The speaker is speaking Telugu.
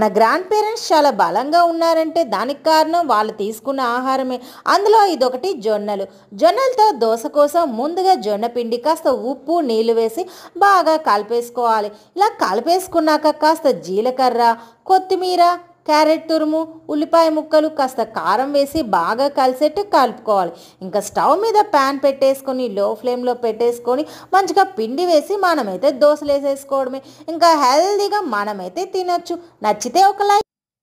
నా గ్రాండ్ పేరెంట్స్ చాలా బలంగా ఉన్నారంటే దానికి కారణం వాళ్ళు తీసుకున్న ఆహారమే అందులో ఇదొకటి జొన్నలు జొన్నలతో దోశ కోసం ముందుగా జొన్న పిండి కాస్త ఉప్పు నీళ్లు వేసి బాగా కలిపేసుకోవాలి ఇలా కలిపేసుకున్నాక కాస్త జీలకర్ర కొత్తిమీర క్యారెట్ తురుము ఉల్లిపాయ ముక్కలు కాస్త కారం వేసి బాగా కలిసేట్టు కలుపుకోవాలి ఇంకా స్టవ్ మీద ప్యాన్ పెట్టేసుకొని లో ఫ్లేమ్లో పెట్టేసుకొని మంచిగా పిండి వేసి మనమైతే దోశలు వేసేసుకోవడమే ఇంకా హెల్దీగా మనమైతే తినచ్చు నచ్చితే ఒక లైక్